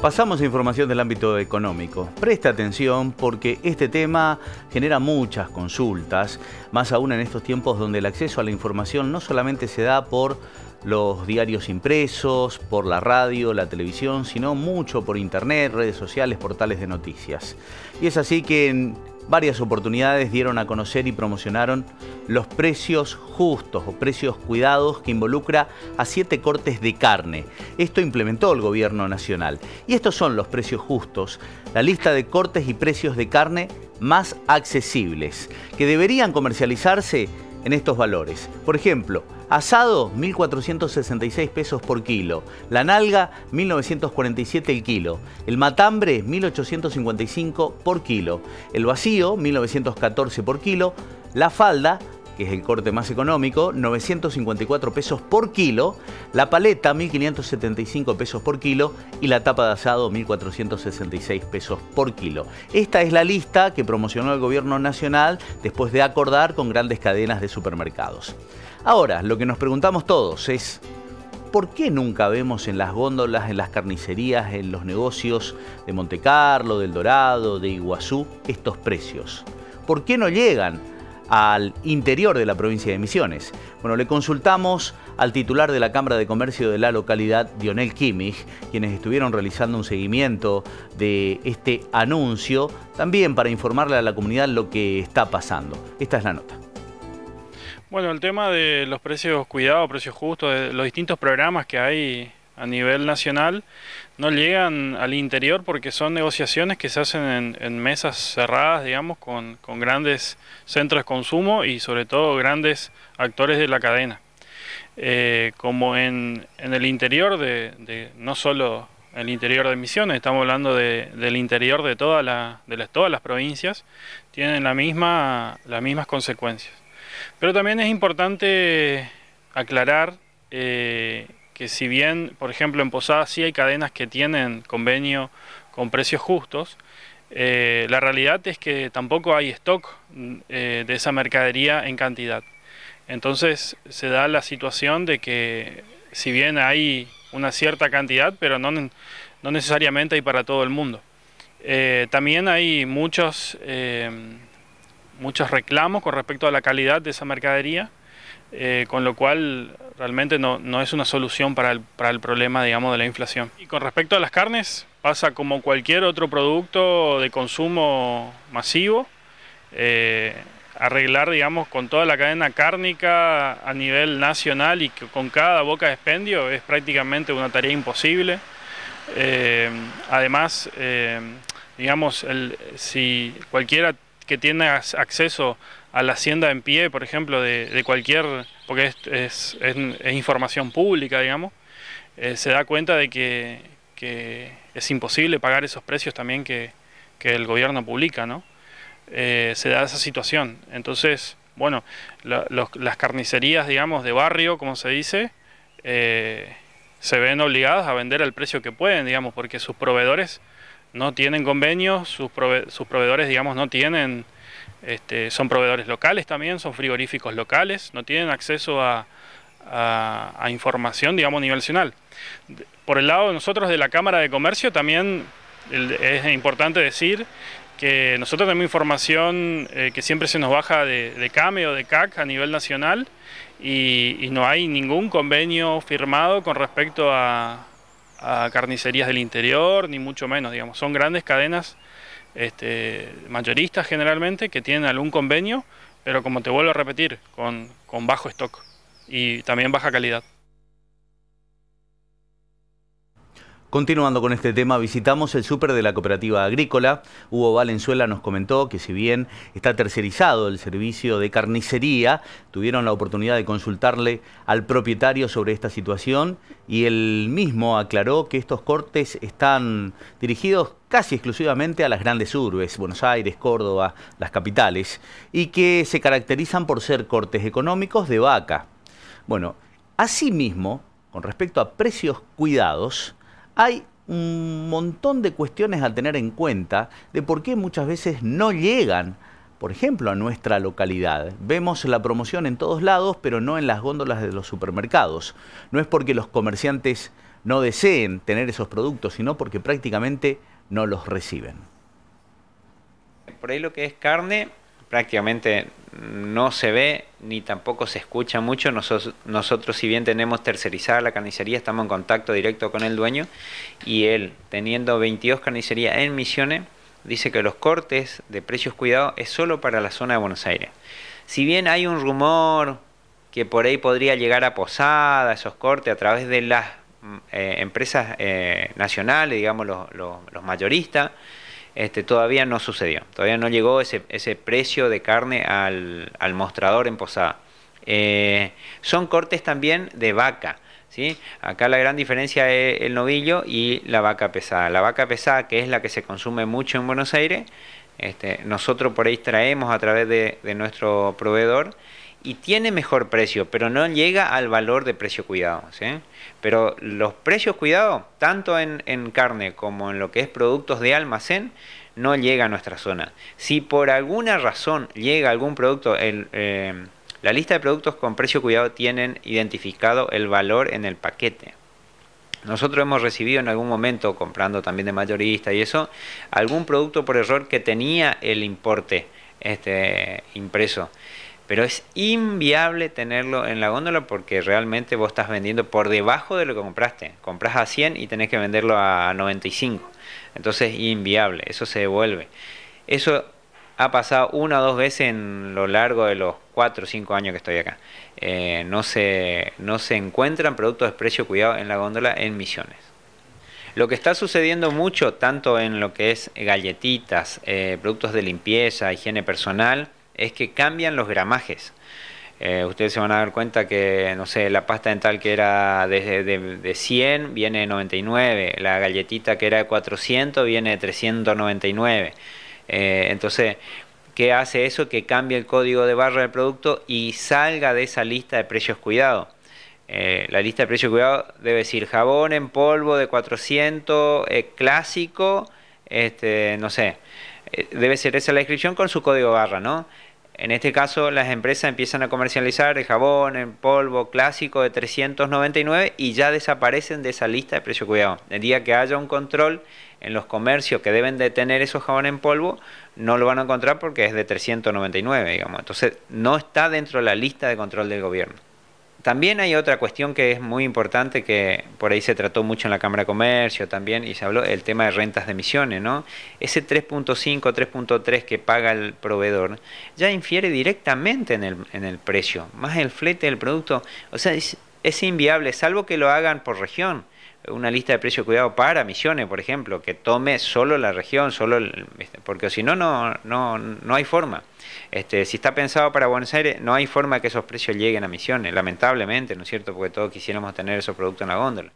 Pasamos a información del ámbito económico. Presta atención porque este tema genera muchas consultas, más aún en estos tiempos donde el acceso a la información no solamente se da por los diarios impresos, por la radio, la televisión, sino mucho por internet, redes sociales, portales de noticias. Y es así que en varias oportunidades dieron a conocer y promocionaron los precios justos o precios cuidados que involucra a siete cortes de carne. Esto implementó el gobierno nacional. Y estos son los precios justos, la lista de cortes y precios de carne más accesibles, que deberían comercializarse en estos valores. Por ejemplo, asado 1.466 pesos por kilo, la nalga 1.947 el kilo, el matambre 1.855 por kilo, el vacío 1.914 por kilo, la falda que es el corte más económico, 954 pesos por kilo, la paleta 1.575 pesos por kilo y la tapa de asado 1.466 pesos por kilo. Esta es la lista que promocionó el gobierno nacional después de acordar con grandes cadenas de supermercados. Ahora, lo que nos preguntamos todos es, ¿por qué nunca vemos en las góndolas, en las carnicerías, en los negocios de Montecarlo, del Dorado, de Iguazú, estos precios? ¿Por qué no llegan? al interior de la provincia de Misiones. Bueno, le consultamos al titular de la Cámara de Comercio de la localidad, Dionel Kimmich, quienes estuvieron realizando un seguimiento de este anuncio, también para informarle a la comunidad lo que está pasando. Esta es la nota. Bueno, el tema de los precios cuidados, precios justos, los distintos programas que hay a nivel nacional no llegan al interior porque son negociaciones que se hacen en, mesas cerradas, digamos, con, grandes centros de consumo y sobre todo grandes actores de la cadena. Eh, como en, el interior de, no solo el interior de Misiones, estamos hablando del interior de, de las, todas las provincias, tienen la misma, las mismas consecuencias. Pero también es importante aclarar eh, que si bien, por ejemplo, en Posadas sí hay cadenas que tienen convenio con precios justos, eh, la realidad es que tampoco hay stock mm, eh, de esa mercadería en cantidad. Entonces se da la situación de que si bien hay una cierta cantidad, pero no, necesariamente hay para todo el mundo. Eh, también hay muchos, muchos reclamos con respecto a la calidad de esa mercadería eh, con lo cual realmente no, es una solución para el, problema, digamos, de la inflación. Y con respecto a las carnes, pasa como cualquier otro producto de consumo masivo, eh, arreglar, digamos, con toda la cadena cárnica a nivel nacional y con cada boca de expendio es prácticamente una tarea imposible. Eh, además, digamos, si cualquiera que tiene acceso a la hacienda en pie, por ejemplo, de, cualquier, porque es, información pública, digamos, eh, se da cuenta de que, es imposible pagar esos precios también que, el gobierno publica, ¿no? Eh, se da esa situación. Entonces, bueno, las carnicerías, digamos, de barrio, como se dice, eh, se ven obligadas a vender al precio que pueden, digamos, porque sus proveedores no tienen convenios, sus, proveedores, digamos, no tienen, este, son proveedores locales también, son frigoríficos locales, no tienen acceso a, información, digamos, a nivel nacional. Por el lado de nosotros de la Cámara de Comercio también es importante decir que nosotros tenemos información eh, que siempre se nos baja de, CAME o de CAC a nivel nacional y no hay ningún convenio firmado con respecto a, a carnicerías del interior, ni mucho menos, digamos. Son grandes cadenas este, mayoristas generalmente que tienen algún convenio, pero como te vuelvo a repetir, con, con bajo stock y también baja calidad. Continuando con este tema, visitamos el súper de la cooperativa agrícola. Hugo Valenzuela nos comentó que si bien está tercerizado el servicio de carnicería, tuvieron la oportunidad de consultarle al propietario sobre esta situación y él mismo aclaró que estos cortes están dirigidos casi exclusivamente a las grandes urbes, Buenos Aires, Córdoba, las capitales, y que se caracterizan por ser cortes económicos de vaca. Bueno, asimismo, con respecto a precios cuidados, hay un montón de cuestiones a tener en cuenta de por qué muchas veces no llegan, por ejemplo, a nuestra localidad. Vemos la promoción en todos lados, pero no en las góndolas de los supermercados. No es porque los comerciantes no deseen tener esos productos, sino porque prácticamente no los reciben. Por ahí lo que es carne prácticamente no se ve ni tampoco se escucha mucho. Nosotros, nosotros, si bien tenemos tercerizada la carnicería, estamos en contacto directo con el dueño y él, teniendo 22 carnicerías en Misiones, dice que los cortes de precios cuidados es solo para la zona de Buenos Aires. Si bien hay un rumor que por ahí podría llegar a Posada, esos cortes, a través de las mm, eh, empresas eh, nacionales, digamos los, los mayoristas, este, todavía no sucedió. Todavía no llegó ese, precio de carne al, mostrador en Posada. Eh, son cortes también de vaca. ¿sí? Acá la gran diferencia es el novillo y la vaca pesada. La vaca pesada, que es la que se consume mucho en Buenos Aires, este, nosotros por ahí traemos a través de, de nuestro proveedor y tiene mejor precio, pero no llega al valor de precio cuidado. Pero los precios cuidados, tanto en, carne como en lo que es productos de almacén, no llega a nuestra zona. Si por alguna razón llega algún producto, eh, la lista de productos con precio cuidado tienen identificado el valor en el paquete. Nosotros hemos recibido en algún momento, comprando también de mayorista y eso, algún producto por error que tenía el importe este, impreso pero es inviable tenerlo en la góndola porque realmente vos estás vendiendo por debajo de lo que compraste. Compras a 100 y tenés que venderlo a 95. Entonces es inviable, eso se devuelve. Eso ha pasado una o dos veces en lo largo de los 4 o 5 años que estoy acá. Eh, no, se, no se encuentran productos de precio cuidado en la góndola en Misiones. Lo que está sucediendo mucho, tanto en lo que es galletitas, eh, productos de limpieza, higiene personal, es que cambian los gramajes. Eh, ustedes se van a dar cuenta que, no sé, la pasta dental que era de, 100 viene de 99, la galletita que era de 400 viene de 399. Eh, entonces, ¿qué hace eso? Que cambie el código de barra del producto y salga de esa lista de precios cuidados. Eh, la lista de precios cuidado debe decir jabón en polvo de 400, clásico, este, no sé. Debe ser esa la descripción con su código barra, ¿no? En este caso, las empresas empiezan a comercializar el jabón en polvo clásico de 399 y ya desaparecen de esa lista de precio cuidado. El día que haya un control en los comercios que deben de tener esos jabones en polvo, no lo van a encontrar porque es de 399, digamos. Entonces, no está dentro de la lista de control del gobierno. También hay otra cuestión que es muy importante que por ahí se trató mucho en la Cámara de Comercio también y se habló el tema de rentas de emisiones, ¿no? Ese 3.5, 3.3 que paga el proveedor ya infiere directamente en el, precio, más el flete del producto, o sea, es inviable, salvo que lo hagan por región una lista de precios cuidado para Misiones, por ejemplo, que tome solo la región, solo este, porque si no, no, no, no hay forma. Este, si está pensado para Buenos Aires, no hay forma que esos precios lleguen a Misiones, lamentablemente, ¿no es cierto? Porque todos quisiéramos tener esos productos en la góndola.